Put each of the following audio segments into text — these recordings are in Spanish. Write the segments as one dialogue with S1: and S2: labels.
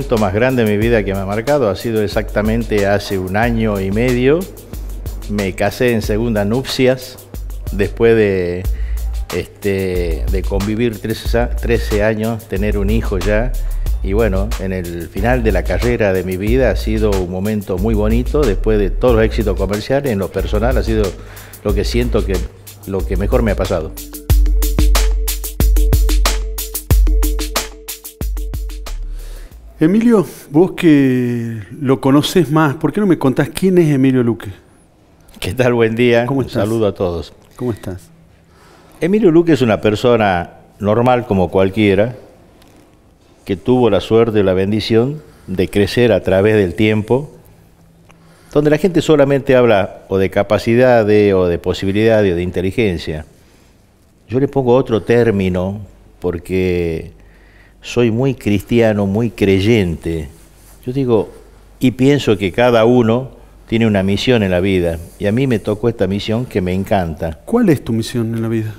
S1: momento más grande de mi vida que me ha marcado ha sido exactamente hace un año y medio. Me casé en segunda nupcias después de, este, de convivir 13, 13 años, tener un hijo ya. Y bueno, en el final de la carrera de mi vida ha sido un momento muy bonito, después de todos los éxitos comerciales, en lo personal ha sido lo que siento que lo que mejor me ha pasado.
S2: Emilio, vos que lo conoces más, ¿por qué no me contás quién es Emilio Luque? ¿Qué tal?
S1: Buen día. Un saludo a todos. ¿Cómo estás? Emilio Luque es una persona normal como cualquiera, que tuvo la suerte y la bendición de crecer a través del tiempo, donde la gente solamente habla o de capacidades o de posibilidades o de inteligencia. Yo le pongo otro término porque soy muy cristiano, muy creyente. Yo digo, y pienso que cada uno tiene una misión en la vida, y a mí me tocó esta misión que me encanta.
S2: ¿Cuál es tu misión en la vida?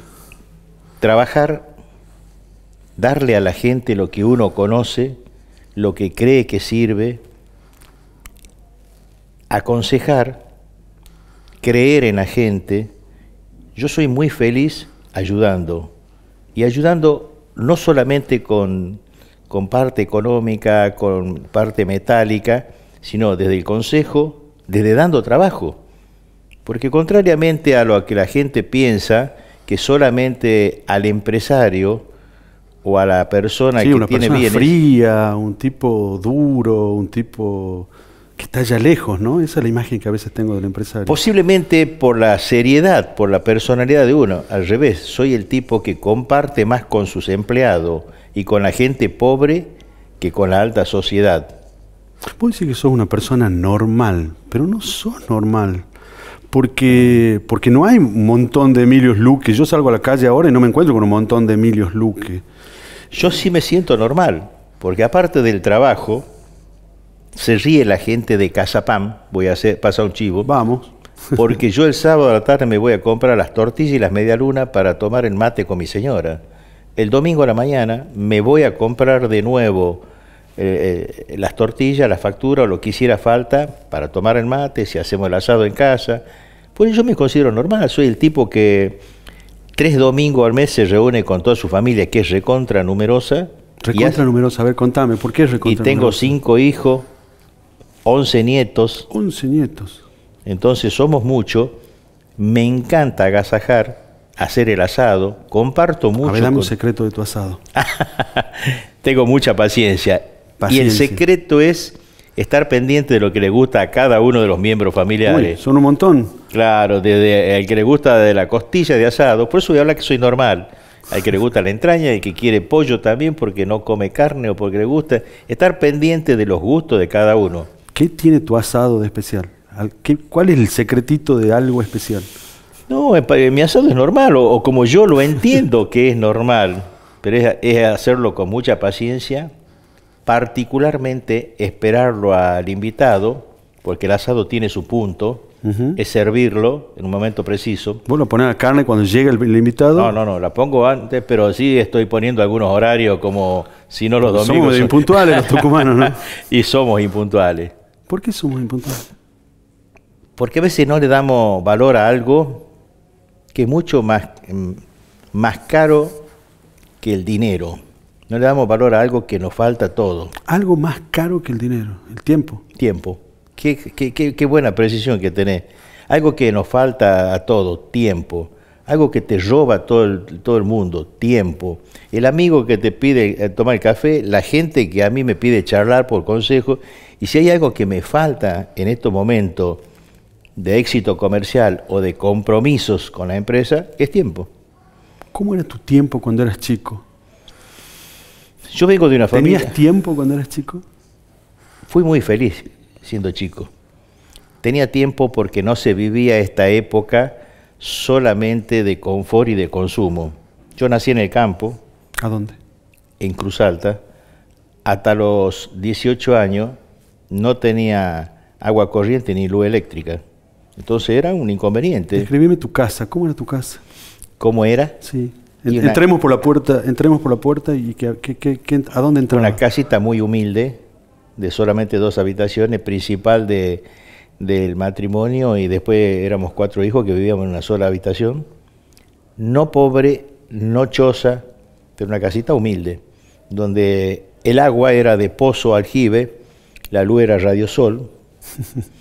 S1: Trabajar, darle a la gente lo que uno conoce, lo que cree que sirve, aconsejar, creer en la gente. Yo soy muy feliz ayudando, y ayudando no solamente con, con parte económica, con parte metálica, sino desde el Consejo, desde dando trabajo. Porque contrariamente a lo que la gente piensa, que solamente al empresario o a la persona que tiene bienes,
S2: fría, un tipo duro, un tipo está ya lejos, ¿no? Esa es la imagen que a veces tengo del empresario. Posiblemente
S1: por la seriedad, por la personalidad de uno. Al revés, soy el tipo que comparte más con sus empleados y con la gente pobre que con la alta sociedad.
S2: Puedo decir que sos una persona normal, pero no sos normal. Porque, porque no hay un montón de Emilio Luque. Yo salgo a la calle ahora y no me encuentro con un montón de Emilios Luque. Yo sí me siento normal, porque aparte del trabajo,
S1: se ríe la gente de Casapam. voy a hacer, pasa un chivo. Vamos. Porque yo el sábado a la tarde me voy a comprar las tortillas y las medialunas para tomar el mate con mi señora. El domingo a la mañana me voy a comprar de nuevo eh, eh, las tortillas, la factura o lo que hiciera falta para tomar el mate, si hacemos el asado en casa. Pues yo me considero normal, soy el tipo que tres domingos al mes se reúne con toda su familia, que es recontra numerosa. Recontra numerosa, a ver, contame, ¿por qué es recontra Y tengo cinco hijos, 11 nietos. 11 nietos. Entonces somos muchos. Me encanta agasajar, hacer el asado. Comparto mucho. A ver, secreto de tu asado. Tengo mucha paciencia. Y el secreto es estar pendiente de lo que le gusta a cada uno de los miembros familiares. son un montón. Claro, desde el que le gusta de la costilla de asado. Por eso voy a hablar que soy normal. Al que le gusta la entraña, el que quiere pollo también porque no come carne o porque le gusta. Estar pendiente de los gustos
S2: de cada uno. ¿Qué tiene tu asado de especial? ¿Cuál es el secretito de algo especial?
S1: No, eh, eh, mi asado es normal, o, como yo lo entiendo que es normal, pero es, hacerlo con mucha paciencia, particularmente esperarlo al invitado, porque el asado tiene su punto, es servirlo en un momento preciso. ¿Vos poner la carne cuando llega el, invitado? No, no, no, la pongo antes, pero sí estoy poniendo algunos horarios, como si no los domingos. Somos impuntuales los tucumanos, ¿no? y somos impuntuales.
S2: ¿Por qué somos impuntuales?
S1: Porque a veces no le damos valor a algo que es mucho más, mm, más caro que el dinero. No le damos valor a algo que nos falta a todo. Algo más caro que el dinero, el tiempo. Tiempo. Qué, qué buena precisión que tenés. Algo que nos falta a todo, tiempo algo que te roba todo el, todo el mundo, tiempo, el amigo que te pide eh, tomar el café, la gente que a mí me pide charlar por consejo, y si hay algo que me falta en estos momentos de éxito comercial o de compromisos con la empresa, es tiempo. ¿Cómo era tu tiempo cuando eras chico? Yo vengo de una familia. ¿Tenías tiempo cuando eras chico? Fui muy feliz siendo chico. Tenía tiempo porque no se vivía esta época solamente de confort y de consumo. Yo nací en el campo. ¿A dónde? En Cruz Alta. Hasta los 18 años no tenía agua corriente ni luz eléctrica. Entonces era un inconveniente. Escribime tu casa. ¿Cómo era tu casa? ¿Cómo era? Sí.
S2: entremos por la puerta, entremos por la puerta y que, a dónde entramos. Una casita muy humilde, de solamente
S1: dos habitaciones, principal de del matrimonio y después éramos cuatro hijos que vivíamos en una sola habitación. No pobre, no choza, pero una casita humilde, donde el agua era de pozo aljibe,
S2: la luz era radiosol.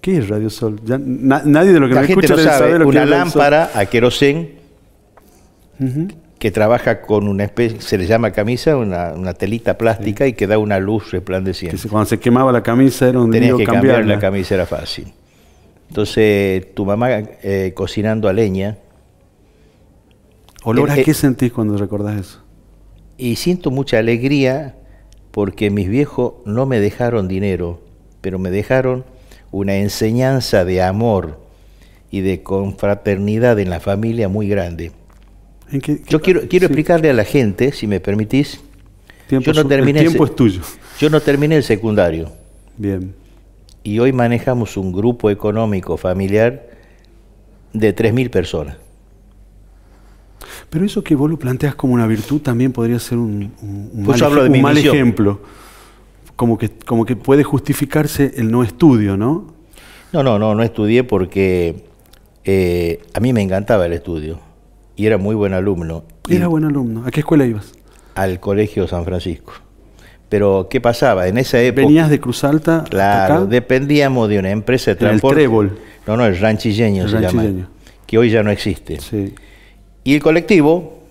S2: ¿Qué es radiosol? nadie de lo que la gente no sabe, una lámpara
S1: a querosén que trabaja con una especie, se le llama camisa, una, telita plástica y que da una luz resplandeciente. cuando se quemaba
S2: la camisa era un Tenía que cambiar la
S1: camisa, era fácil. Entonces, tu mamá eh, cocinando a leña.
S2: ¿Olor eh, eh, qué sentís cuando recordás eso?
S1: Y siento mucha alegría porque mis viejos no me dejaron dinero, pero me dejaron una enseñanza de amor y de confraternidad en la familia muy grande yo quiero, quiero explicarle a la gente, si me permitís. el tiempo es tuyo. Yo no terminé el secundario. Bien. Y hoy manejamos un grupo económico familiar de 3.000 personas.
S2: Pero eso que vos lo planteas como una virtud también podría ser un, pues mal, ejemplo. Como que, como que puede justificarse el no estudio, ¿no?
S1: No, no, no, no estudié porque eh, a mí me encantaba el estudio era muy buen alumno.
S2: era buen alumno. ¿A qué escuela ibas?
S1: Al Colegio San Francisco. Pero, ¿qué pasaba? En esa época. ¿Venías de
S2: Cruz Alta? Claro,
S1: dependíamos de una empresa de transporte. El trébol. No, no, el ranchilleño se Que hoy ya no existe. Sí. Y el colectivo,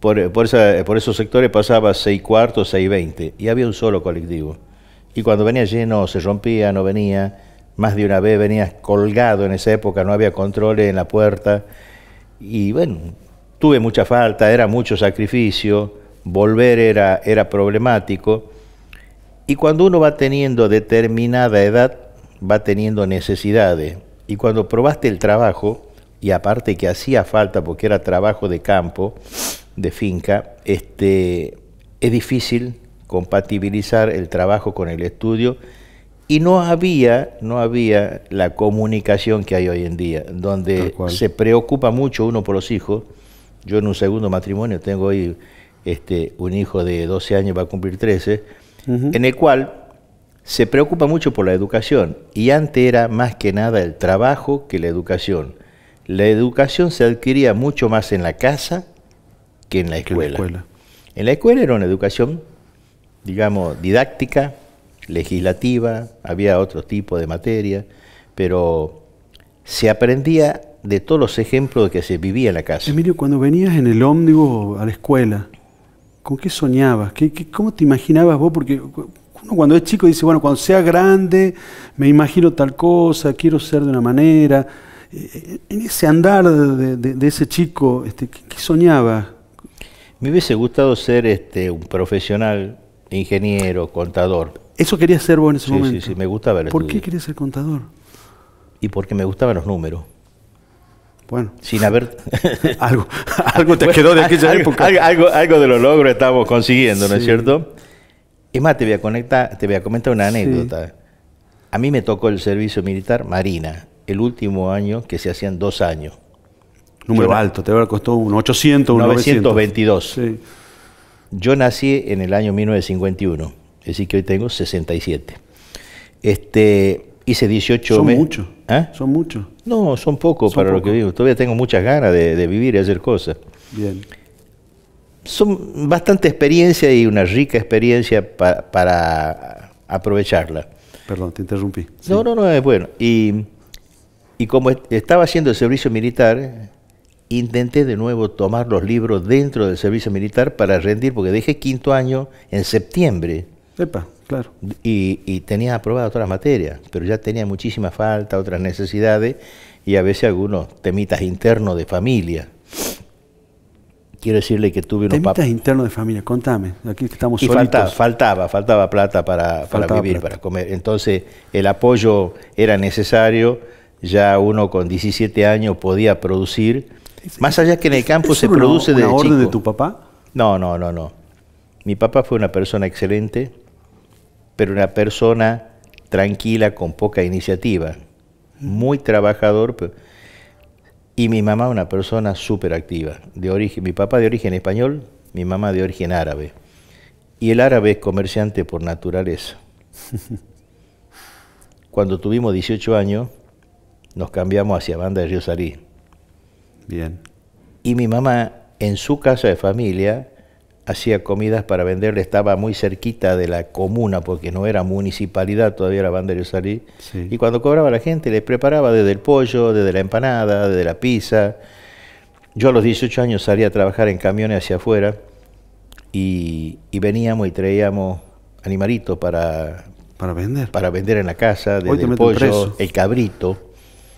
S1: por, esos sectores pasaba seis cuartos, seis veinte. Y había un solo colectivo. Y cuando venía lleno, se rompía, no venía. Más de una vez venía colgado en esa época, no había controles en la puerta y bueno, tuve mucha falta, era mucho sacrificio, volver era, era problemático. Y cuando uno va teniendo determinada edad, va teniendo necesidades. Y cuando probaste el trabajo, y aparte que hacía falta porque era trabajo de campo, de finca, este, es difícil compatibilizar el trabajo con el estudio y no había, no había la comunicación que hay hoy en día, donde se preocupa mucho uno por los hijos. Yo en un segundo matrimonio tengo hoy este, un hijo de 12 años, va a cumplir 13, en el cual se preocupa mucho por la educación y antes era más que nada el trabajo que la educación. La educación se adquiría mucho más en la casa que En la escuela, en la escuela era una educación, digamos, didáctica, legislativa, había otro tipo de materia, pero se aprendía de todos los ejemplos de que se vivía en la casa.
S2: Emilio, cuando venías en el ómnibus a la escuela, ¿con qué soñabas? cómo te imaginabas vos? Porque uno cuando es chico dice, bueno, cuando sea grande me imagino tal cosa, quiero ser de una manera. Eh, eh, en ese andar de, ese chico, este, ¿qué, soñaba? Me hubiese
S1: gustado ser este, un profesional, ingeniero, contador.
S2: Eso quería ser vos en ese momento.
S1: Sí, sí, me gustaba el ¿Por qué
S2: querías ser contador?
S1: Y porque me gustaban los números. Bueno. Sin haber. algo, algo te quedó de aquella época. Algo, de los logros estamos consiguiendo, ¿no es cierto? Es más, te voy a, conectar, te voy a comentar una anécdota. A mí me tocó el servicio militar Marina, el último año que se hacían dos años. Número
S2: alto, te habrá costado un 800, un 922.
S1: Sí. Yo nací en el año 1951 es decir, que hoy tengo 67. Este, hice 18 meses. Son muchos. ¿eh? Son muchos. No, son pocos para lo que vivo. Todavía tengo muchas ganas de, vivir y hacer cosas. Bien. Son bastante experiencia y una rica experiencia para aprovecharla.
S2: Perdón, te interrumpí.
S1: No, no, no, es bueno. Y, y como estaba haciendo el servicio militar, intenté de nuevo tomar los libros dentro del servicio militar para rendir, porque dejé quinto año en septiembre claro. Y, tenía aprobadas todas las materias, pero ya tenía muchísimas faltas, otras necesidades y a veces algunos temitas internos de familia. Quiero decirle que tuve unos Temitas
S2: internos de familia, contame. Aquí estamos y faltaba,
S1: faltaba, faltaba, plata para, para vivir, para comer. Entonces el apoyo era necesario. Ya uno con 17 años podía producir. Más allá que en el campo se produce de. ¿Una orden de tu papá? No, no, no, no. Mi papá fue una persona excelente pero una persona tranquila, con poca iniciativa, muy trabajador. Y mi mamá, una persona súper activa. De origen, mi papá de origen español, mi mamá de origen árabe. Y el árabe es comerciante por naturaleza. Cuando tuvimos 18 años, nos cambiamos hacia Banda de Río Salí. Bien. Y mi mamá, en su casa de familia, hacía comidas para venderle, estaba muy cerquita de la comuna, porque no era municipalidad, todavía era Banderio Salí. Y cuando cobraba la gente, les preparaba desde el pollo, desde la empanada, desde la pizza. Yo a los 18 años salía a trabajar en camiones hacia afuera y, veníamos y traíamos animalitos para, vender. Para vender en la casa, desde el pollo, el cabrito.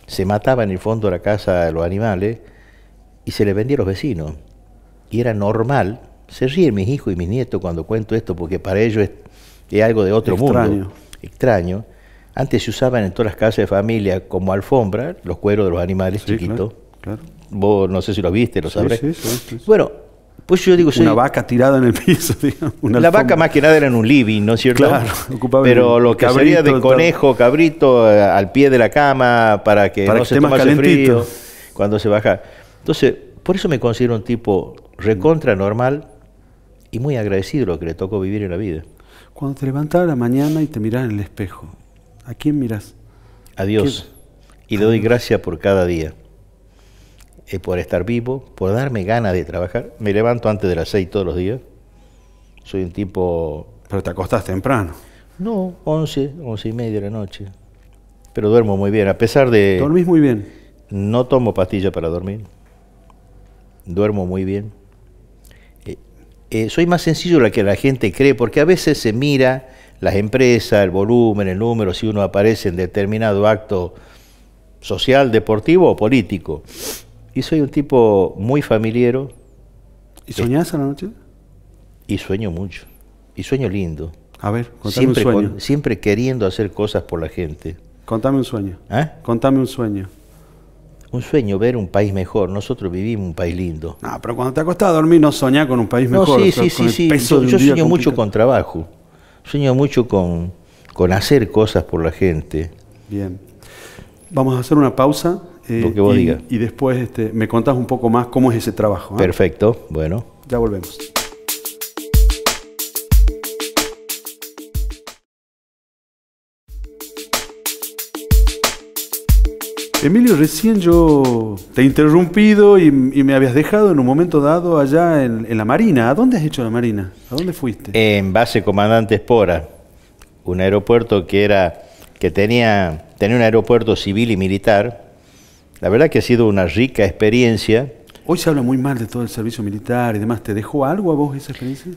S1: Se mataba en el fondo de la casa los animales y se les vendía a los vecinos. Y era normal se ríen mis hijos y mis nietos cuando cuento esto, porque para ellos es, algo de otro mundo. Extraño. Antes se usaban en todas las casas de familia como alfombra los cueros de los animales chiquitos. Vos no sé si lo viste, lo sabré.
S2: bueno, pues yo digo... Soy... Una vaca tirada en el piso, digamos, La vaca más que
S1: nada era en un living, ¿no es cierto? Claro, ocupaba Pero lo que sería de conejo, cabrito, eh, al pie de la cama para que no se tomase frío cuando se baja. Entonces, por eso me considero un tipo recontra normal,
S2: y muy agradecido lo que le tocó vivir en la vida.
S1: Cuando te levantas
S2: a la mañana y te mirás en el espejo, ¿a quién miras
S1: A Dios. Y le doy ah. gracias por cada día, eh, por estar vivo, por darme ganas de trabajar. Me levanto antes de las seis todos los días. Soy un tipo... Pero te acostás temprano. No, once, once y media de la noche. Pero duermo muy bien, a pesar de... Dormís muy bien. No tomo pastilla para dormir. Duermo muy bien. Eh, soy más sencillo de lo que la gente cree, porque a veces se mira las empresas, el volumen, el número, si uno aparece en determinado acto social, deportivo o político. Y soy un tipo muy familiar. ¿Y soñás a la noche? Y sueño mucho. Y sueño lindo. A ver, contame siempre, un sueño. siempre queriendo hacer cosas por la gente. Contame un sueño. ¿Eh? Contame un sueño un sueño ver un país mejor. Nosotros vivimos un país lindo. No, ah, pero cuando te acostás a dormir no soñás con un país mejor. No, sí, sí, sí. Yo, sueño mucho con trabajo. Sueño mucho con, hacer cosas por la gente. Bien.
S2: Vamos a hacer una pausa. Eh, y, después este, me contás un poco más cómo es ese trabajo. ¿ah? Perfecto, bueno. Ya volvemos. Emilio, recién yo te he interrumpido y, me habías dejado en un momento dado allá en, la Marina. ¿A dónde has hecho la Marina? ¿A dónde fuiste?
S1: En base Comandante Espora, un aeropuerto que era que tenía, tenía un aeropuerto civil y militar. La verdad que ha sido una rica experiencia. Hoy se habla muy mal de todo el servicio militar y demás. ¿Te dejó algo a vos esa experiencia?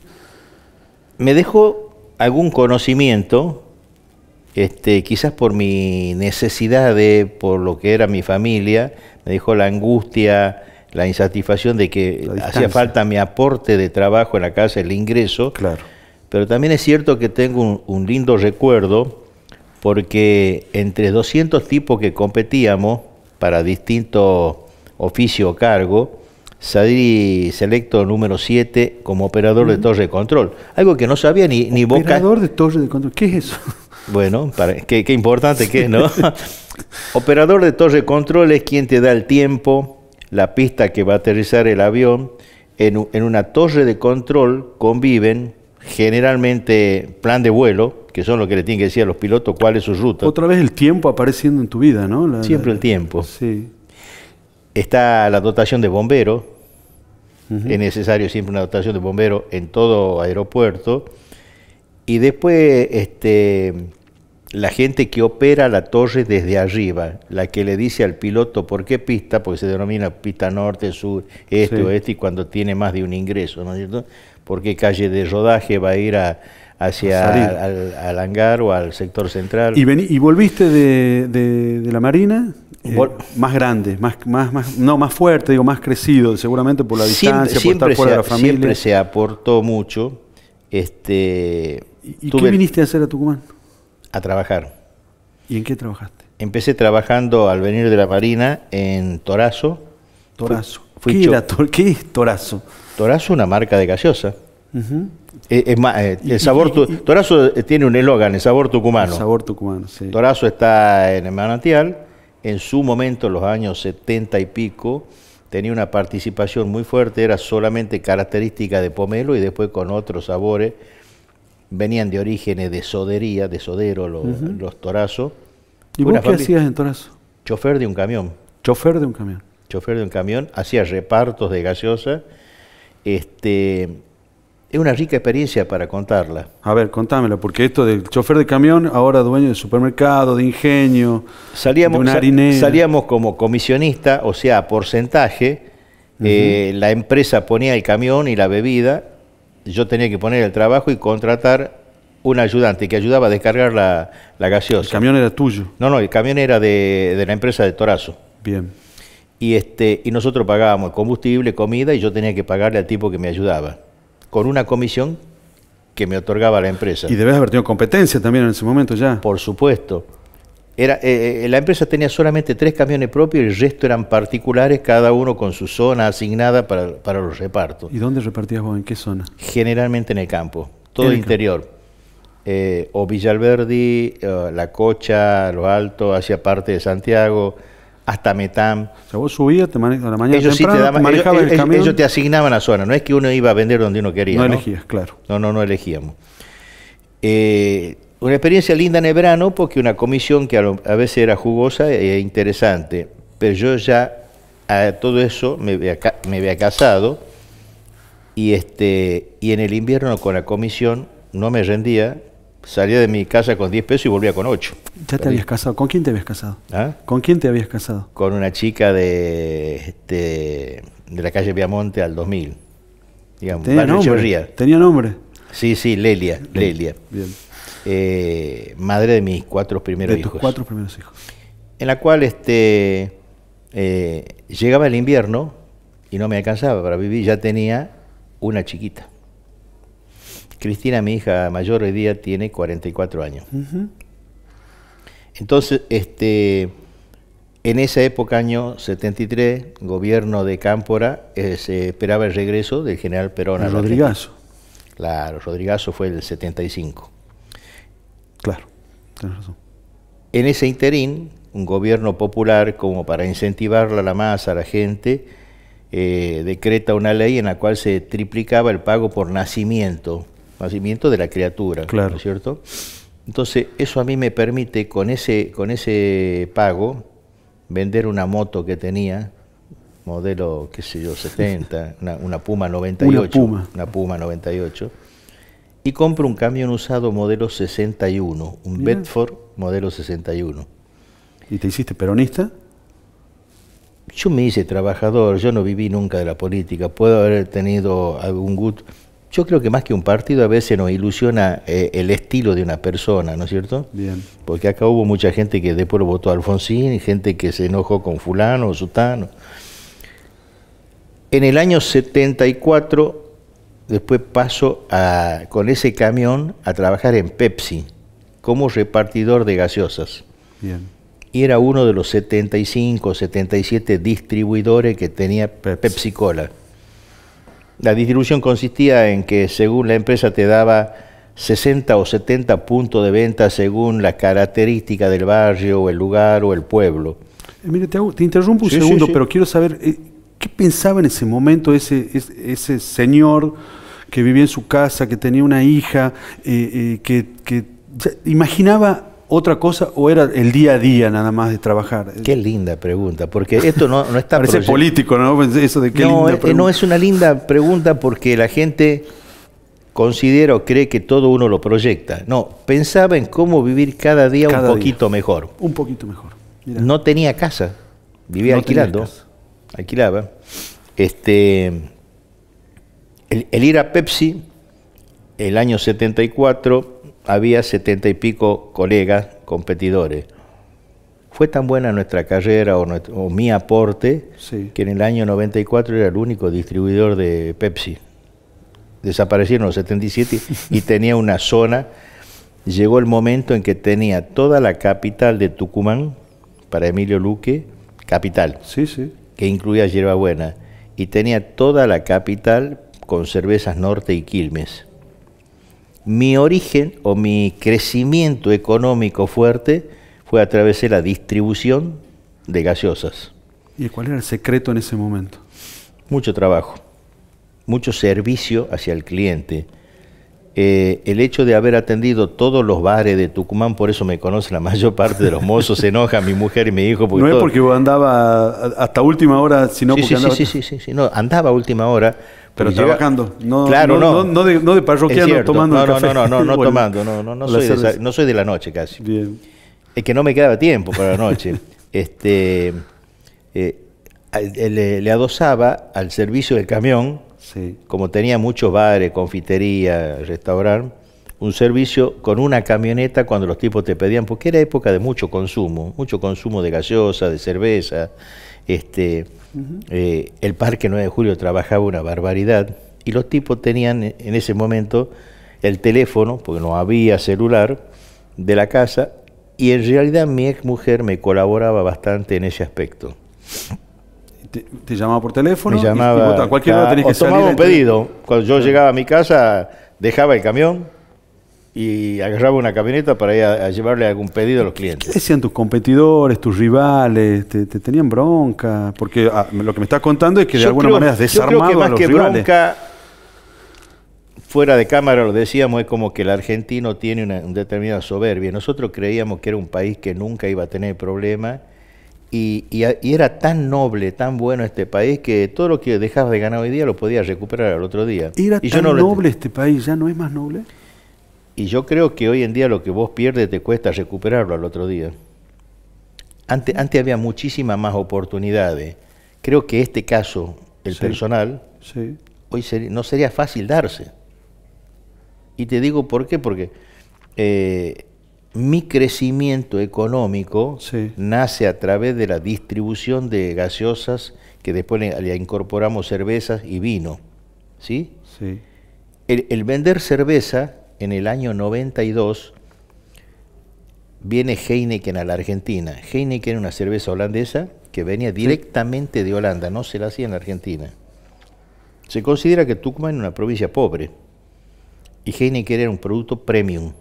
S1: Me dejó algún conocimiento, este, quizás por mi necesidad de, por lo que era mi familia, me dijo la angustia, la insatisfacción de que hacía falta mi aporte de trabajo en la casa, el ingreso. Claro. Pero también es cierto que tengo un, lindo recuerdo porque entre 200 tipos que competíamos para distintos oficio o cargo, salí selecto número 7 como operador de torre de control. Algo que no sabía ni, ni Operador
S2: de torre de control, ¿qué es eso?
S1: Bueno, qué, importante que es, ¿no? Operador de torre de control es quien te da el tiempo, la pista que va a aterrizar el avión. En, una torre de control conviven generalmente plan de vuelo, que son lo que le tienen que decir a los pilotos cuál es su ruta.
S2: Otra vez el tiempo apareciendo en tu vida, ¿no? Siempre el
S1: tiempo. Sí. Está la dotación de bomberos, Es necesario siempre una dotación de bomberos en todo aeropuerto. Y después este, la gente que opera la torre desde arriba, la que le dice al piloto por qué pista, porque se denomina pista norte, sur, este, o oeste, y cuando tiene más de un ingreso, ¿no es cierto? Por qué calle de rodaje va a ir hacia al, hangar o al sector central. ¿Y,
S2: volviste de, la Marina? Eh, más grande, más, no, más fuerte, digo, más crecido, seguramente por la distancia, por estar fuera de la familia. Siempre se
S1: aportó mucho. Este, ¿Y, qué viniste a hacer a Tucumán? A trabajar.
S2: ¿Y en qué trabajaste?
S1: Empecé trabajando al venir de la Marina en Torazo.
S2: Torazo. ¿Qué,
S1: es Torazo? Torazo una marca de gaseosa. E, es eh, el sabor Torazo eh, tiene un elogan, el sabor tucumano. El sabor tucumano, sí. Torazo está en el manantial. En su momento, en los años 70 y pico, tenía una participación muy fuerte, era solamente característica de pomelo y después con otros sabores venían de orígenes de sodería, de sodero, los, torazos. ¿Y vos qué hacías en torazo? Chofer de un camión. Chofer de un camión. Chofer de un camión, hacía repartos de gaseosa. Este, es una rica experiencia para contarla.
S2: A ver, contámela, porque esto del chofer de camión, ahora dueño de supermercado, de ingenio, salíamos, de Salíamos como comisionista, o sea,
S1: porcentaje. Eh, la empresa ponía el camión y la bebida yo tenía que poner el trabajo y contratar un ayudante que ayudaba a descargar la, gaseosa. ¿El camión era tuyo? No, no, el camión era de, la empresa de Torazo. Bien. Y, este, y nosotros pagábamos combustible, comida, y yo tenía que pagarle al tipo que me ayudaba, con una comisión que me otorgaba la empresa. Y
S2: debes haber tenido competencia también en ese momento ya. Por
S1: supuesto. Era, eh, eh, la empresa tenía solamente tres camiones propios y el resto eran particulares, cada uno con su zona asignada para, para los repartos.
S2: ¿Y dónde repartías vos? ¿En qué zona?
S1: Generalmente en el campo, todo el interior. Eh, o Villalverdi, La Cocha, Lo Alto, hacia parte de Santiago, hasta Metam. O sea, vos subías,
S2: te a la mañana ellos sí te, daban, el ellos, te
S1: asignaban la zona, no es que uno iba a vender donde uno quería. No, elegías, claro. No, no, no elegíamos. Una experiencia linda en el verano porque una comisión que a, veces era jugosa e, e interesante, pero yo ya a todo eso me había, casado y, este, y en el invierno con la comisión no me rendía, salía de mi casa con 10 pesos y volvía con 8.
S2: ¿Ya te habías casado? ¿Con quién te habías casado? ¿Ah? ¿Con quién te habías casado?
S1: Con una chica de, este de la calle Viamonte al 2000. Digamos, Tenía nombre. Tenía nombre. Sí, sí, Lelia. Lelia. Bien. Eh, madre de mis cuatro primeros de tus cuatro primeros hijos. En la cual este, eh, llegaba el invierno y no me alcanzaba para vivir, ya tenía una chiquita. Cristina, mi hija mayor hoy día, tiene 44 años. Entonces, este, en esa época, año 73, gobierno de Cámpora, eh, se esperaba el regreso del general Perón. a Rodrigazo. Claro, Rodrigazo fue el 75.
S2: Claro, tienes razón.
S1: En ese interín, un gobierno popular, como para incentivarla a la masa, a la gente, eh, decreta una ley en la cual se triplicaba el pago por nacimiento, nacimiento de la criatura, claro. ¿no es cierto? Entonces, eso a mí me permite, con ese, con ese pago, vender una moto que tenía, modelo, qué sé yo, 70, una, Puma 98. Una Puma. Una Puma 98 y compro un camión usado modelo 61, un Bedford modelo 61. ¿Y te hiciste peronista? Yo me hice trabajador, yo no viví nunca de la política, puedo haber tenido algún gusto. Yo creo que más que un partido a veces nos ilusiona eh, el estilo de una persona, ¿no es cierto? Bien. Porque acá hubo mucha gente que después votó a Alfonsín, gente que se enojó con fulano o sutano. En el año 74 después paso a, con ese camión a trabajar en Pepsi como repartidor de gaseosas. Y era uno de los 75, 77 distribuidores que tenía Pepsi Cola. La distribución consistía en que según la empresa te daba 60 o 70 puntos de venta según la característica del barrio o el lugar o el pueblo.
S2: Eh, mire, te, interrumpo un segundo, pero quiero saber, eh, ¿qué pensaba en ese momento ese señor? que vivía en su casa, que tenía una hija, eh, eh, que, imaginaba otra cosa o era el día a día nada más de trabajar? Qué linda pregunta, porque esto no, no está... Parece político, ¿no? Pues, eso de qué no, linda eh, No,
S1: es una linda pregunta porque la gente considera o cree que todo uno lo proyecta. No, pensaba en cómo vivir cada día un poquito mejor.
S2: Un poquito mejor.
S1: No tenía casa, vivía alquilando, alquilaba. Este, el, ir a Pepsi, el año 74, había setenta y pico colegas, competidores. Fue tan buena nuestra carrera o, mi aporte que en el año 94 era el único distribuidor de Pepsi. Desaparecieron los 77 y tenía una zona. Llegó el momento en que tenía toda la capital de Tucumán para Emilio Luque, capital, que incluía Buena. y tenía toda la capital con cervezas Norte y Quilmes. Mi origen o mi crecimiento económico fuerte fue a través de la distribución de gaseosas.
S2: ¿Y cuál era el secreto
S1: en ese momento? Mucho trabajo, mucho servicio hacia el cliente eh, el hecho de haber atendido todos los bares de Tucumán, por eso me conoce la mayor parte de los mozos, se enoja mi mujer y mi hijo. Porque no es porque
S2: andaba hasta última hora,
S1: sino porque sí, andaba... Sí, sí, sí, andaba última hora. Pero trabajando, no, claro, no, no,
S2: de, no tomando no, café. No, no, no, no, tomando, no, no, no,
S1: soy de no la noche casi. Bien. Es que no me quedaba tiempo para la noche. este, eh, le adosaba al servicio del camión como tenía muchos bares, confitería, restaurar, un servicio con una camioneta cuando los tipos te pedían, porque era época de mucho consumo, mucho consumo de gaseosa, de cerveza. Este, eh, el Parque 9 de Julio trabajaba una barbaridad y los tipos tenían en ese momento el teléfono, porque no había celular, de la casa y en realidad mi ex mujer me colaboraba bastante en ese aspecto te, llamaba por teléfono. Me llamaba. Y, cualquier hora tenías que salir. tomaba un pedido. Cuando yo llegaba a mi casa, dejaba el camión y agarraba una camioneta para ir a, llevarle algún pedido
S2: a los clientes. ¿Qué decían tus competidores, tus rivales? ¿Te, tenían bronca? Porque ah, lo que me estás contando es que de alguna manera has desarmado yo más que Bronca,
S1: fuera de cámara lo decíamos, es como que el argentino tiene una determinada soberbia. Nosotros creíamos que era un país que nunca iba a tener problemas y, era tan noble, tan bueno este país que todo lo que dejabas de ganar hoy día lo podías recuperar al otro día. Era y tan yo noble
S2: este país, ya no es más noble.
S1: Y yo creo que hoy en día lo que vos pierdes te cuesta recuperarlo al otro día. Antes, antes había muchísimas más oportunidades. Creo que este caso, el personal, hoy no sería fácil darse. Y te digo por qué, porque eh, mi crecimiento económico nace a través de la distribución de gaseosas que después le incorporamos cervezas y vino. ¿Sí? Sí. El, vender cerveza en el año 92 viene Heineken a la Argentina. Heineken era una cerveza holandesa que venía directamente de Holanda, no se la hacía en la Argentina. Se considera que Tucumán era una provincia pobre y Heineken era un producto premium.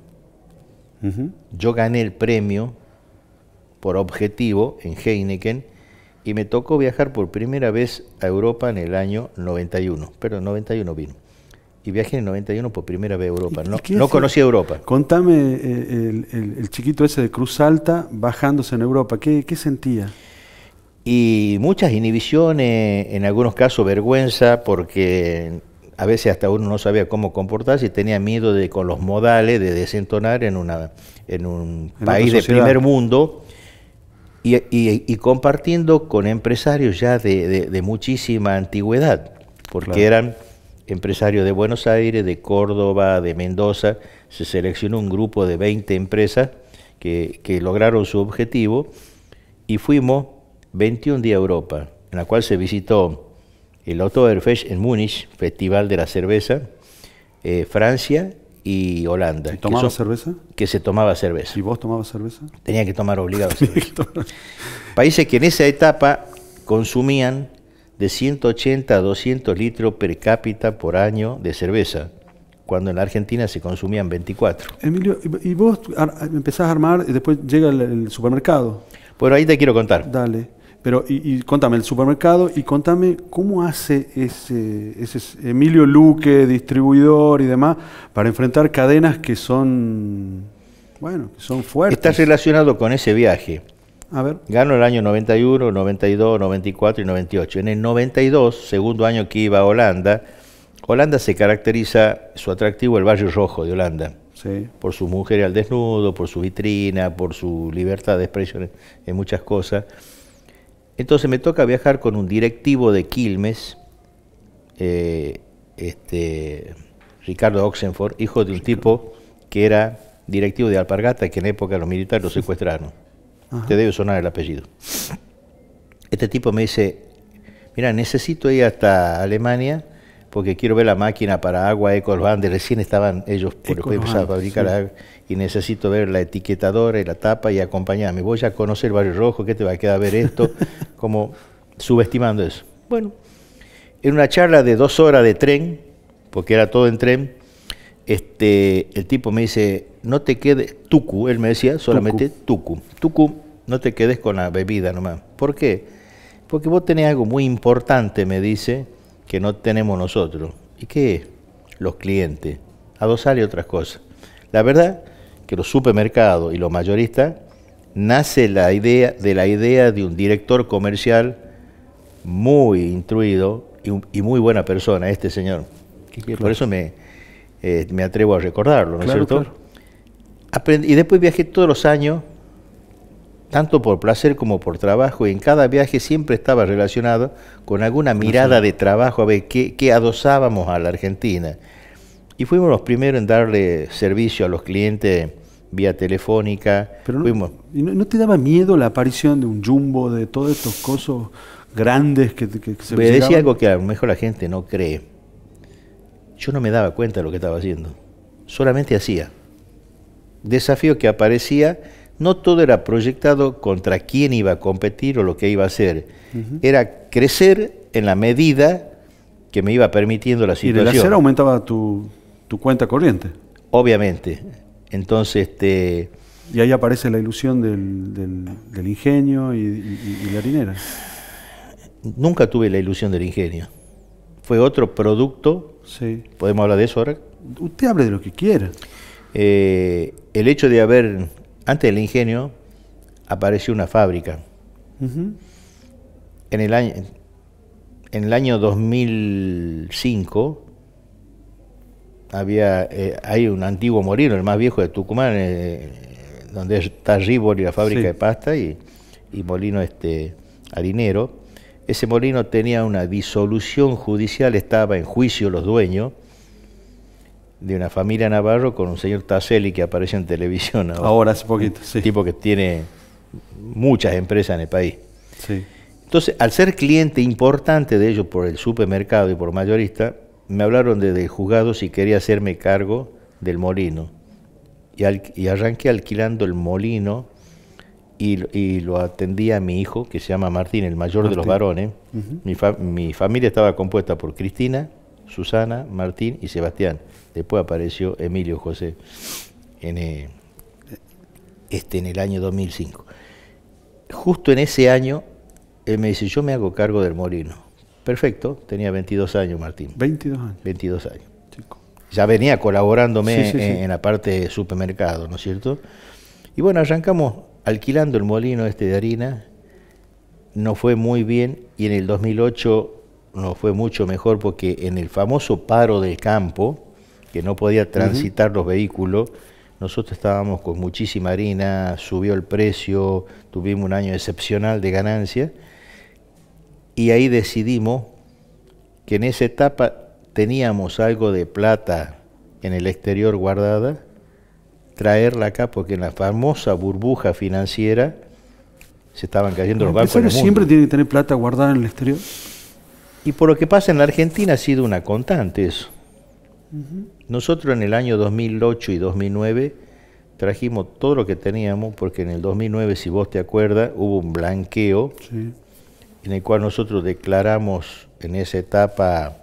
S1: Yo gané el premio por objetivo en Heineken y me tocó viajar por primera vez a Europa en el año 91, pero en 91 vino. Y viajé en el 91 por primera vez a Europa. No, no conocía Europa.
S2: Contame eh, el, chiquito ese de Cruz Alta bajándose en Europa. qué sentía? Y muchas inhibiciones,
S1: en algunos casos vergüenza, porque a veces hasta uno no sabía cómo comportarse y tenía miedo de con los modales de desentonar en, una, en un país de primer mundo y, compartiendo con empresarios ya de, muchísima antigüedad, porque eran empresarios de Buenos Aires, de Córdoba, de Mendoza, se seleccionó un grupo de 20 empresas que, que lograron su objetivo y fuimos 21 días a Europa, en la cual se visitó el Otto en Múnich, Festival de la Cerveza, eh, Francia y Holanda. ¿Y tomaba cerveza? Que se tomaba cerveza. ¿Y vos tomabas cerveza? Tenía que tomar obligado Países que en esa etapa consumían de 180 a 200 litros per cápita por año de cerveza,
S2: cuando en la Argentina se consumían 24. Emilio, ¿y vos empezás a armar y después llega el, el supermercado? Bueno, ahí te quiero contar. Dale. Pero, y, contame el supermercado y contame cómo hace ese, ese, Emilio Luque, distribuidor y demás, para enfrentar cadenas que son, bueno, son fuertes. Está relacionado
S1: con ese viaje. A ver. Gano el año 91, 92, 94 y 98. En el 92, segundo año que iba a Holanda, Holanda se caracteriza, su atractivo, el barrio rojo de Holanda. Por sus mujeres al desnudo, por su vitrina, por su libertad de expresión en muchas cosas. Entonces me toca viajar con un directivo de Quilmes, eh, este, Ricardo Oxenford, hijo de un tipo que era directivo de Alpargata, que en época los militares lo secuestraron. Te debe sonar el apellido. Este tipo me dice, mira, necesito ir hasta Alemania porque quiero ver la máquina para agua Ecolvan, de recién estaban ellos por empezar a fabricar y necesito ver la etiquetadora y la tapa y acompañarme. Voy a conocer el Barrio Rojo, ¿qué te va a quedar ver esto? Como subestimando eso. Bueno, en una charla de dos horas de tren, porque era todo en tren, este, el tipo me dice, no te quedes, tucu, él me decía, solamente tucu. tucu, no te quedes con la bebida nomás. ¿Por qué? Porque vos tenés algo muy importante, me dice, que no tenemos nosotros. ¿Y qué es? Los clientes, A dos y otras cosas. La verdad que los supermercados y los mayoristas nace la idea de la idea de un director comercial muy instruido y, muy buena persona, este señor. Por eso eh, me, atrevo a recordarlo, ¿no es cierto? y después viajé todos los años tanto por placer como por trabajo, y en cada viaje siempre estaba relacionado con alguna mirada de trabajo, a ver qué, adosábamos a la Argentina. Y fuimos los primeros en darle servicio a los clientes vía telefónica. Pero no,
S2: no, te daba miedo la aparición de un jumbo, de todos estos cosos grandes que, que, se Decía algo
S1: que a lo mejor la gente no cree. Yo no me daba cuenta de lo que estaba haciendo. Solamente hacía. Desafío que aparecía no todo era proyectado contra quién iba a competir o lo que iba a hacer. Era crecer en la medida que me iba permitiendo la situación. Y de
S2: aumentaba tu, cuenta corriente. Obviamente. Entonces, este... Y ahí aparece la ilusión del, ingenio y, la harinera. Nunca
S1: tuve la ilusión del ingenio. Fue otro producto. Sí. ¿Podemos hablar de eso ahora? Usted hable de lo que quiera. Eh, el hecho de haber antes del ingenio apareció una fábrica. en, el año, 2005 había, eh, hay un antiguo molino, el más viejo de Tucumán, eh, donde está y la fábrica de pasta, y, molino este, harinero. Ese molino tenía una disolución judicial, estaba en juicio los dueños, de una familia Navarro con un señor Tasselli que aparece en televisión ahora. Ahora
S2: hace poquito, sí. Un tipo
S1: que tiene muchas empresas en el país. Sí. Entonces, al ser cliente importante de ellos por el supermercado y por mayorista, me hablaron desde el juzgado si quería hacerme cargo del molino. Y, arranqué alquilando el molino y, lo atendía mi hijo, que se llama Martín, el mayor de los varones. mi familia estaba compuesta por Cristina, Susana, Martín y Sebastián. Después apareció Emilio José en, eh, este, en el año 2005. Justo en ese año, él me dice, yo me hago cargo del molino. Perfecto, tenía 22 años Martín. 22 años. 22 años. Ya venía colaborándome en, en, la parte de supermercado, ¿no es cierto? Y bueno, arrancamos alquilando el molino este de harina. No fue muy bien y en el 2008 no fue mucho mejor porque en el famoso paro del campo, que no podía transitar los vehículos. Nosotros estábamos con muchísima harina, subió el precio, tuvimos un año excepcional de ganancia y ahí decidimos que en esa etapa teníamos algo de plata en el exterior guardada, traerla acá porque en la famosa burbuja financiera se estaban cayendo los bancos. ¿Pero siempre
S2: tiene que tener plata guardada en el exterior?
S1: Y por lo que pasa en la Argentina ha sido una constante eso. Nosotros en el año 2008 y 2009 trajimos todo lo que teníamos, porque en el 2009, si vos te acuerdas, hubo un blanqueo en el cual nosotros declaramos en esa etapa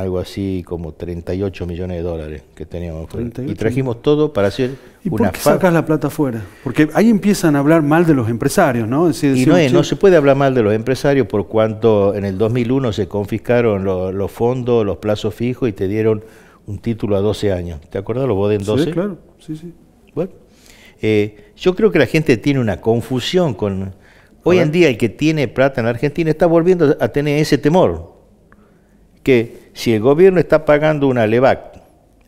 S1: algo así como 38 millones de dólares que teníamos. Y trajimos todo para hacer ¿Y una... ¿Por qué sacas
S2: la plata afuera? Porque ahí empiezan a hablar mal de los empresarios, ¿no? y no, se
S1: puede hablar mal de los empresarios por cuanto en el 2001 se confiscaron los, fondos, los plazos fijos y te dieron un título a 12 años. ¿Te acuerdas? Lo voten 12. Sí, claro. Sí, sí. Bueno, eh, yo creo que la gente tiene una confusión con... Hoy en día el que tiene plata en Argentina está volviendo a tener ese temor. Que si el gobierno está pagando una LEVAC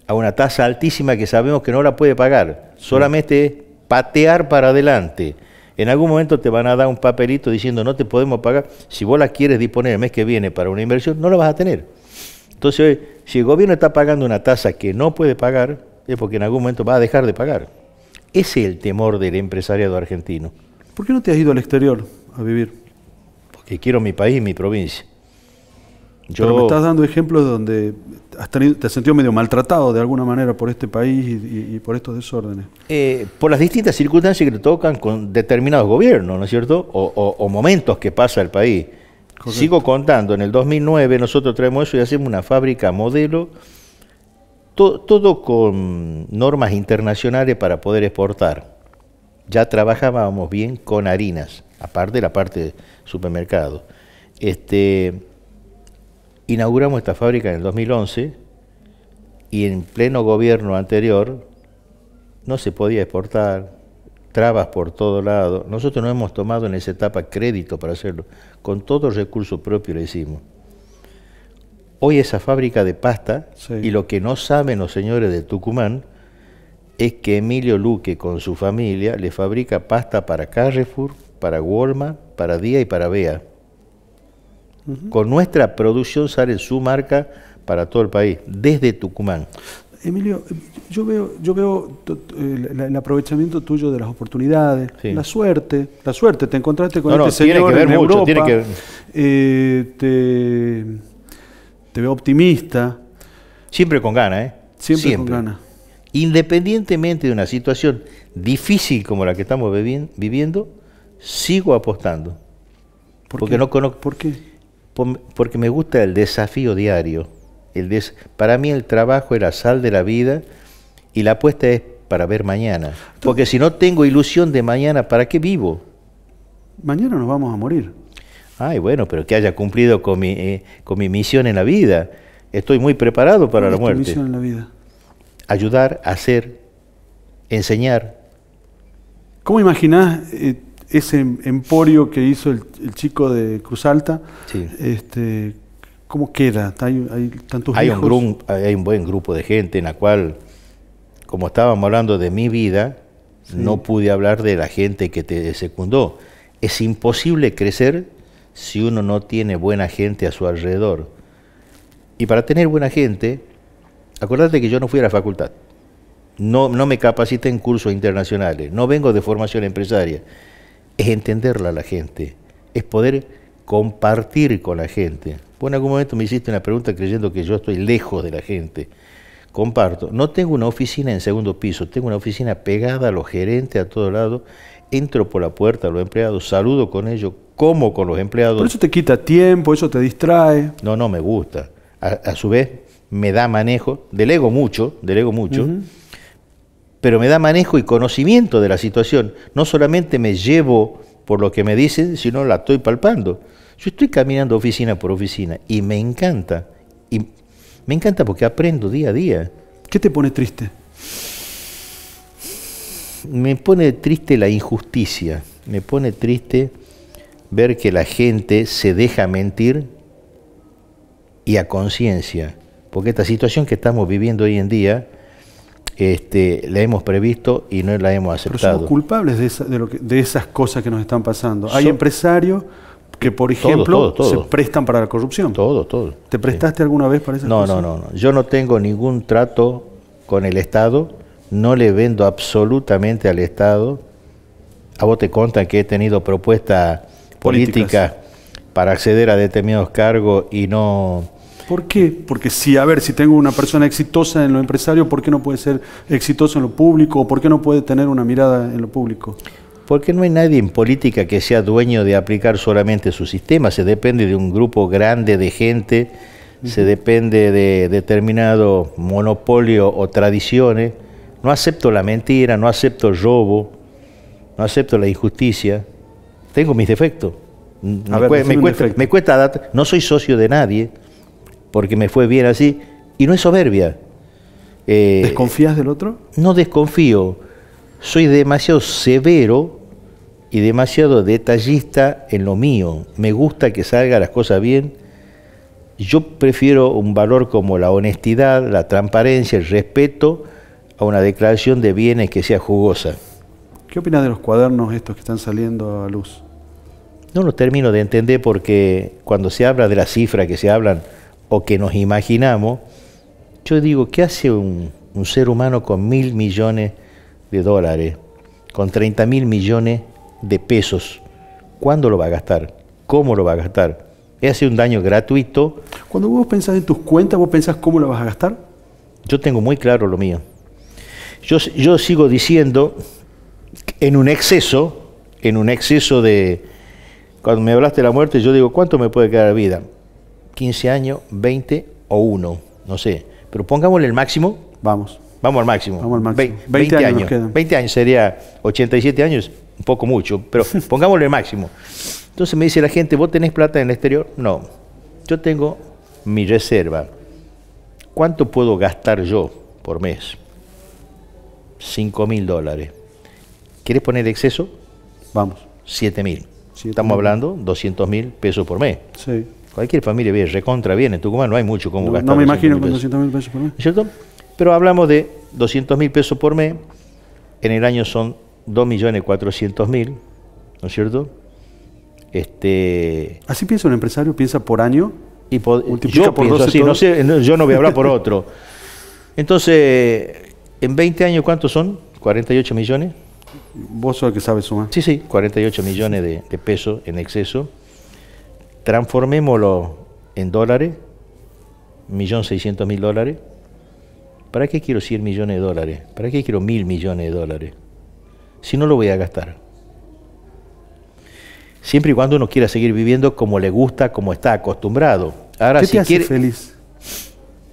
S1: a una tasa altísima que sabemos que no la puede pagar, solamente es patear para adelante. En algún momento te van a dar un papelito diciendo no te podemos pagar. Si vos la quieres disponer el mes que viene para una inversión, no la vas a tener. Entonces, si el gobierno está pagando una tasa que no puede pagar, es porque en algún momento va a dejar de pagar. Ese es el temor del empresariado
S2: argentino. ¿Por qué no te has ido al exterior a vivir? Porque quiero mi país y mi provincia. Pero me estás dando ejemplos donde te has sentido medio maltratado de alguna manera por este país y, por estos desórdenes. Eh, por las distintas circunstancias que tocan
S1: con determinados gobiernos, ¿no es cierto? O, momentos que pasa el país. Sigo contando, en el 2009 nosotros traemos eso y hacemos una fábrica modelo, todo con normas internacionales para poder exportar. Ya trabajábamos bien con harinas, aparte de la parte de supermercado. Este, Inauguramos esta fábrica en el 2011 y en pleno gobierno anterior no se podía exportar, trabas por todo lado. Nosotros no hemos tomado en esa etapa crédito para hacerlo, con todo el recurso propio lo hicimos. Hoy esa fábrica de pasta, y lo que no saben los señores de Tucumán, es que Emilio Luque con su familia le fabrica pasta para Carrefour, para Walmart, para Día y para Bea con nuestra producción sale su marca para todo el país, desde Tucumán.
S2: Emilio, eh, yo veo, yo veo eh, el aprovechamiento tuyo de las oportunidades, la suerte, la suerte, te encontraste con el este que en Europa, eh, te, veo optimista. Siempre con ganas, ¿eh? Siempre, con ganas.
S1: Independientemente de una situación difícil como la que estamos viviendo, sigo apostando. porque no conozco. ¿Por qué? porque me gusta el desafío diario. El des para mí el trabajo es la sal de la vida y la apuesta es para ver mañana. Porque si no tengo ilusión de mañana, ¿para qué vivo?
S2: Mañana nos vamos a morir.
S1: Ay, bueno, pero que haya cumplido con mi, eh, con mi misión en la vida. Estoy muy preparado para la muerte. misión en la vida? Ayudar, hacer, enseñar.
S2: ¿Cómo imaginás eh, ese em-, emporio que hizo el, chico de Cruz Alta, este, ¿cómo queda? ¿Hay, tantos hay Un
S1: hay un buen grupo de gente en la cual, como estábamos hablando de mi vida, no pude hablar de la gente que te secundó. Es imposible crecer si uno no tiene buena gente a su alrededor. Y para tener buena gente, acuérdate que yo no fui a la facultad. No, no me capacité en cursos internacionales, no vengo de formación empresaria es entenderla a la gente, es poder compartir con la gente. Vos en algún momento me hiciste una pregunta creyendo que yo estoy lejos de la gente. Comparto. No tengo una oficina en segundo piso, tengo una oficina pegada a los gerentes a todos lado. Entro por la puerta a los empleados, saludo con ellos, como con los empleados. Pero eso te quita tiempo, eso te distrae. No, no me gusta. A, su vez, me da manejo, delego mucho, delego mucho pero me da manejo y conocimiento de la situación. No solamente me llevo por lo que me dicen, sino la estoy palpando. Yo estoy caminando oficina por oficina y me encanta. Y me encanta porque aprendo día a día. ¿Qué
S2: te pone triste?
S1: Me pone triste la injusticia. Me pone triste ver que la gente se deja mentir y a conciencia. Porque esta situación que estamos viviendo hoy en día este, la hemos previsto y no la hemos aceptado. Pero somos
S2: culpables de, esas cosas que nos están pasando. Hay empresarios que, por ejemplo, se prestan para la corrupción. Todo, todo. ¿Te prestaste alguna vez para esas no, cosas? No, no, no. Yo no tengo ningún trato
S1: con el Estado, no le vendo absolutamente al Estado. A vos te contan que he tenido propuestas políticas para acceder a determinados cargos y no
S2: ¿Por qué? Porque si, a ver, si tengo una persona exitosa en lo empresario, ¿por qué no puede ser exitoso en lo público? ¿O por qué no puede tener una mirada en lo público?
S1: Porque no hay nadie en política que sea dueño de aplicar solamente su sistema, se depende de un grupo grande de gente, se depende de determinado monopolio o tradiciones. No acepto la mentira, no acepto el robo, no acepto la injusticia. Tengo mis defectos.
S2: me, cuesta,
S1: me, cuesta, no soy socio de nadie porque me fue bien así, y no es soberbia. Eh, ¿Desconfías del otro? No desconfío. Soy demasiado severo y demasiado detallista en lo mío. Me gusta que salgan las cosas bien. Yo prefiero un valor como la honestidad, la transparencia, el respeto a una declaración de bienes que sea jugosa.
S2: ¿Qué opinas de los cuadernos estos que están saliendo a luz?
S1: No los termino de entender porque cuando se habla de las cifras que se hablan, o que nos imaginamos, yo digo, ¿qué hace un, ser humano con mil millones de dólares, con 30 mil millones de pesos? ¿Cuándo lo va a gastar? ¿Cómo lo va a gastar? hace un daño gratuito. Cuando vos pensás en tus cuentas, vos pensás cómo lo vas a gastar. Yo tengo muy claro lo mío. Yo, yo sigo diciendo, en un exceso, en un exceso de... Cuando me hablaste de la muerte, yo digo, ¿cuánto me puede quedar de vida? 15 años, 20 o 1, no sé. Pero pongámosle el máximo. Vamos. Vamos al máximo. Vamos al máximo. 20, años. 20 años sería 87 años, un poco mucho, pero pongámosle el máximo. Entonces me dice la gente, ¿vos tenés plata en el exterior? No. Yo tengo mi reserva. ¿Cuánto puedo gastar yo por mes? 5 mil dólares. ¿Quieres poner exceso? Vamos. 7 mil. Estamos hablando 200 mil pesos por mes. Sí. Cualquier familia bien, recontra bien, en Tucumán no hay mucho como gastar. No me imagino con 200
S2: mil pesos por mes. ¿Cierto? Pero
S1: hablamos de 200 mil pesos por mes, en el año son 2.400.000, ¿no es cierto? Este,
S2: ¿Así piensa un empresario? ¿Piensa por año? Y yo pienso así, no sé, yo no voy a hablar por otro. Entonces,
S1: en 20 años, ¿cuántos son? ¿48 millones? Vos sos el que sabe sumar. Sí, sí, 48 millones de pesos en exceso transformémoslo en dólares, millón mil dólares. ¿Para qué quiero 100 millones de dólares? ¿Para qué quiero mil millones de dólares? Si no lo voy a gastar. Siempre y cuando uno quiera seguir viviendo como le gusta, como está acostumbrado. Ahora, ¿Qué te hace feliz?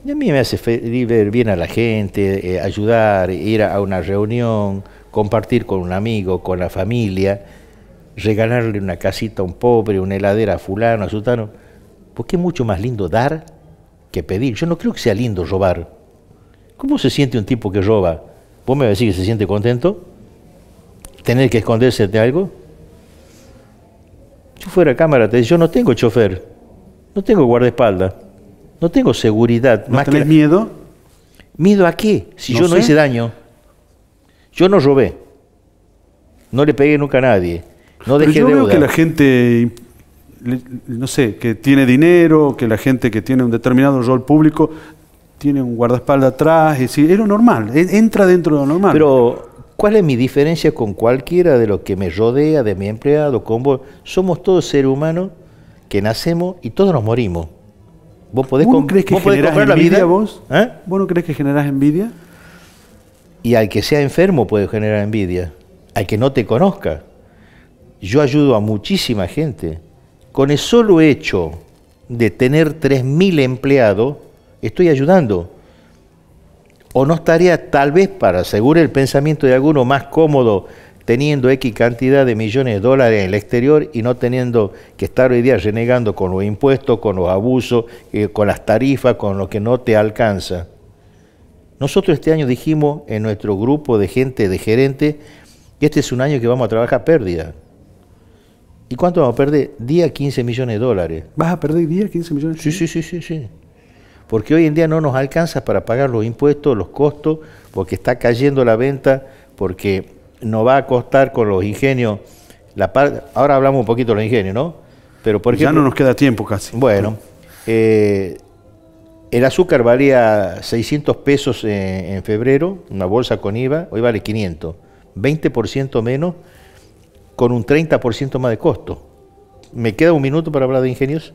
S1: a mí me hace feliz ver bien a la gente, eh, ayudar, ir a una reunión, compartir con un amigo, con la familia regalarle una casita a un pobre, una heladera a fulano, a sultano... porque es mucho más lindo dar que pedir. Yo no creo que sea lindo robar. ¿Cómo se siente un tipo que roba? ¿Vos me decir que se siente contento? ¿Tener que esconderse de algo? Yo fuera a cámara, te yo no tengo chofer, no tengo guardaespaldas, no tengo seguridad. más tenés miedo? ¿Miedo a qué? Si yo no hice daño. Yo no robé. No le pegué nunca a
S2: nadie. Pero yo Creo que la gente, no sé, que tiene dinero, que la gente que tiene un determinado rol público tiene un guardaespaldas atrás, es lo normal, entra dentro de lo normal. Pero, ¿cuál es mi diferencia con cualquiera de lo que me
S1: rodea, de mi empleado, con vos? Somos todos seres humanos que nacemos y todos nos morimos. ¿Vos podés, ¿Vos no crees que generas envidia, vos? ¿Eh? ¿Vos no crees
S2: que generás envidia?
S1: Y al que sea enfermo puede generar envidia, al que no te conozca. Yo ayudo a muchísima gente. Con el solo hecho de tener 3.000 empleados, estoy ayudando. O no estaría tal vez, para asegurar el pensamiento de alguno, más cómodo teniendo X cantidad de millones de dólares en el exterior y no teniendo que estar hoy día renegando con los impuestos, con los abusos, eh, con las tarifas, con lo que no te alcanza. Nosotros este año dijimos en nuestro grupo de gente, de gerente, que este es un año que vamos a trabajar pérdida. ¿Y cuánto vamos a perder? 10 15 millones de dólares.
S2: ¿Vas a perder 10
S1: 15 millones Sí, sí, sí, sí, sí. Porque hoy en día no nos alcanza para pagar los impuestos, los costos, porque está cayendo la venta, porque nos va a costar con los ingenios. La Ahora hablamos un poquito de los ingenios, ¿no? Pero por ya no nos queda
S2: tiempo casi. Bueno,
S1: eh, el azúcar valía 600 pesos en febrero, una bolsa con IVA, hoy vale 500, 20% menos con un 30% más de costo. ¿Me queda un minuto para hablar de ingenios?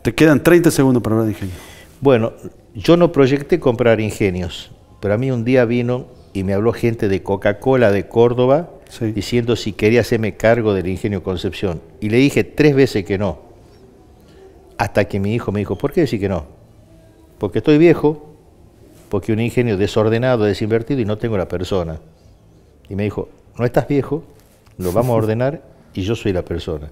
S2: Te quedan 30 segundos para hablar de ingenios.
S1: Bueno, yo no proyecté comprar ingenios, pero a mí un día vino y me habló gente de Coca-Cola de Córdoba diciendo si quería hacerme cargo del ingenio Concepción. Y le dije tres veces que no. Hasta que mi hijo me dijo, ¿por qué decir que no? Porque estoy viejo, porque un ingenio desordenado, desinvertido y no tengo la persona. Y me dijo, ¿no estás viejo?
S2: lo vamos a ordenar
S1: y yo soy la persona.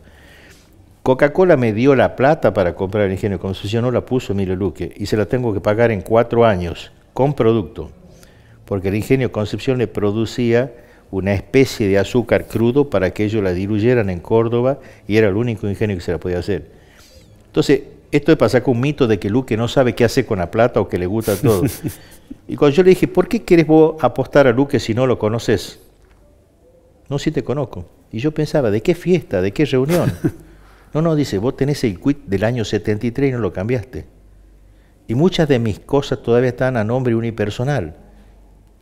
S1: Coca-Cola me dio la plata para comprar el ingenio, Concepción, no la puso Emilio Luque y se la tengo que pagar en cuatro años con producto, porque el ingenio Concepción le producía una especie de azúcar crudo para que ellos la diluyeran en Córdoba y era el único ingenio que se la podía hacer. Entonces, esto es pasar con un mito de que Luque no sabe qué hace con la plata o que le gusta todo. y cuando yo le dije, ¿por qué querés vos apostar a Luque si no lo conoces? No, sí te conozco. Y yo pensaba, ¿de qué fiesta? ¿De qué reunión? No, no, dice, vos tenés el quit del año 73 y no lo cambiaste. Y muchas de mis cosas todavía están a nombre unipersonal.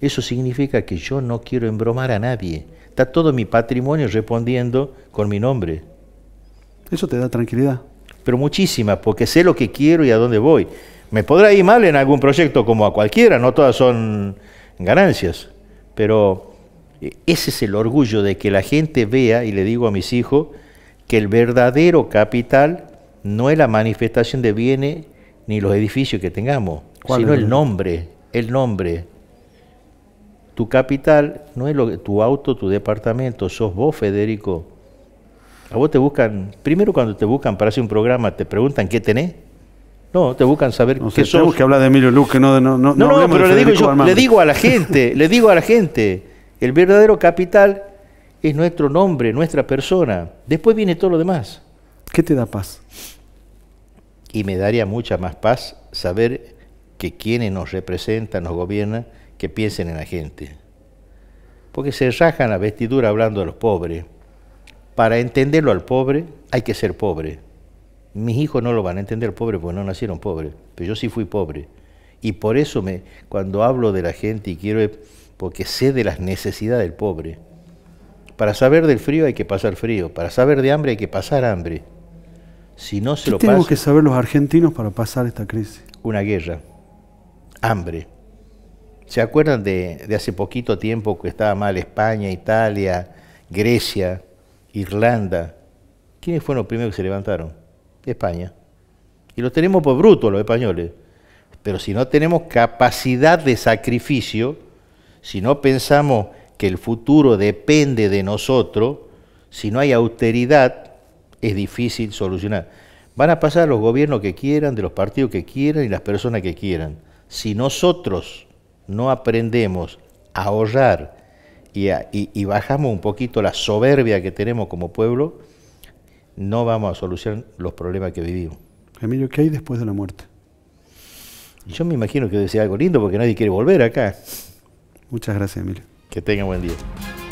S1: Eso significa que yo no quiero embromar a nadie. Está todo mi patrimonio respondiendo con mi nombre. Eso te da tranquilidad. Pero muchísima, porque sé lo que quiero y a dónde voy. Me podrá ir mal en algún proyecto como a cualquiera, no todas son ganancias, pero ese es el orgullo de que la gente vea, y le digo a mis hijos, que el verdadero capital no es la manifestación de bienes ni los edificios que tengamos, sino el nombre, el nombre. Tu capital no es lo que, tu auto, tu departamento, sos vos, Federico. A vos te buscan, primero cuando te buscan para hacer un programa, te preguntan qué tenés. No, te buscan
S2: saber qué sos. que habla de Emilio Luque, no no, no, no, pero le digo, yo, le digo
S1: a la gente, le digo a la gente el verdadero capital es nuestro nombre, nuestra persona. Después viene todo lo demás. ¿Qué te da paz? Y me daría mucha más paz saber que quienes nos representan, nos gobiernan, que piensen en la gente. Porque se rajan la vestidura hablando de los pobres. Para entenderlo al pobre hay que ser pobre. Mis hijos no lo van a entender pobre porque no nacieron pobres, pero yo sí fui pobre. Y por eso me, cuando hablo de la gente y quiero porque sé de las necesidades del pobre. Para saber del frío hay que pasar frío, para saber de hambre hay que pasar hambre. Si no se ¿Qué lo tenemos que
S2: saber los argentinos para pasar esta crisis? Una
S1: guerra, hambre. ¿Se acuerdan de, hace poquito tiempo que estaba mal España, Italia, Grecia, Irlanda? ¿Quiénes fueron los primeros que se levantaron? España. Y los tenemos por bruto, los españoles. Pero si no tenemos capacidad de sacrificio, si no pensamos que el futuro depende de nosotros, si no hay austeridad, es difícil solucionar. Van a pasar los gobiernos que quieran, de los partidos que quieran y las personas que quieran. Si nosotros no aprendemos a ahorrar y, bajamos un poquito la soberbia que tenemos como pueblo, no vamos a solucionar los problemas que vivimos. Emilio, ¿qué hay después de la muerte? Yo me imagino que debe algo lindo porque nadie quiere volver acá.
S2: Muchas gracias, Emilio. Que tengan buen día.